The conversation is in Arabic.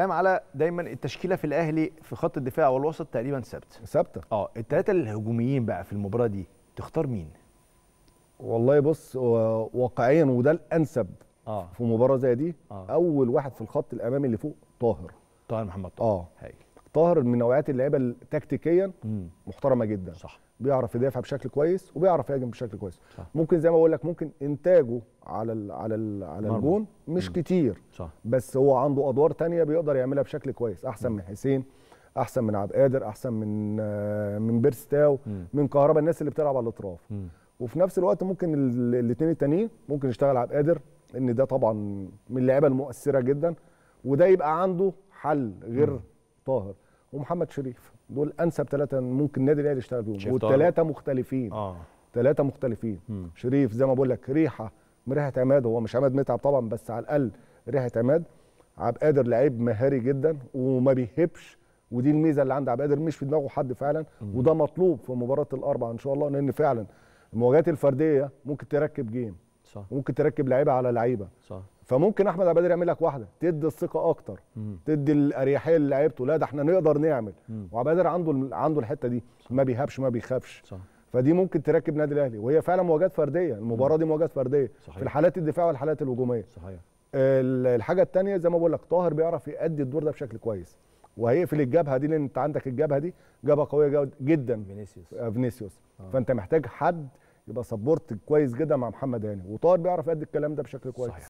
كلام على دايما التشكيله في الاهلي في خط الدفاع والوسط تقريبا ثابته ثابته اه الثلاثه الهجوميين بقى في المباراه دي تختار مين والله بص واقعيا وده الانسب آه. في مباراه زي دي آه. اول واحد في الخط الامامي اللي فوق طاهر طاهر محمد طاهر اه هايل طاهر من نوعيات اللعيبه تكتيكيا محترمه جدا صح بيعرف يدافع بشكل كويس وبيعرف يهاجم بشكل كويس صح. ممكن زي ما بقول لك ممكن انتاجه على الـ على الـ على الجون مش مم. كتير صح. بس هو عنده ادوار تانية بيقدر يعملها بشكل كويس احسن مم. من حسين احسن من عبد قادر احسن من آه من بيرستاو مم. من كهربا الناس اللي بتلعب على الاطراف وفي نفس الوقت ممكن الاثنين التانيين ممكن يشتغل عبد قادر ان ده طبعا من اللعيبه المؤثره جدا وده يبقى عنده حل غير مم. طاهر ومحمد شريف دول انسب ثلاثه ممكن النادي الاهلي يشتغل بيهم والثلاثه مختلفين اه ثلاثه مختلفين مم. شريف زي ما بقول لك ريحه ريحه عماد هو مش عماد متعب طبعا بس على الاقل ريحه عماد عبد القادر لعيب مهاري جدا وما بيهبش ودي الميزه اللي عند عبد القادر مش في دماغه حد فعلا مم. وده مطلوب في مباراه الاربعه ان شاء الله لان فعلا المواجهات الفرديه ممكن تركب جيم صح. ممكن تركب لعيبه على لعيبه صح. فممكن احمد عبادر يعمل لك واحده تدي الثقه اكتر مم. تدي الاريحيه للعيبته لا ده احنا نقدر نعمل وعبادر عنده عنده الحته دي ما بيهابش ما بيخافش صح. فدي ممكن تركب نادي الاهلي وهي فعلا مواجهات فرديه المباراه دي مواجهات فرديه صحيح. في الحالات الدفاع والحالات الهجوميه صحيح الحاجه الثانيه زي ما بقول لك طاهر بيعرف يؤدي الدور ده بشكل كويس وهيقفل الجبهه دي لان انت عندك الجبهه دي جبهه قويه جدا فينيسيوس آه، فينيسيوس آه. فانت محتاج حد يبقى سبورت كويس جدا مع محمد هاني وطاهر بيعرف يؤدي الكلام ده بشكل كويس صحيح.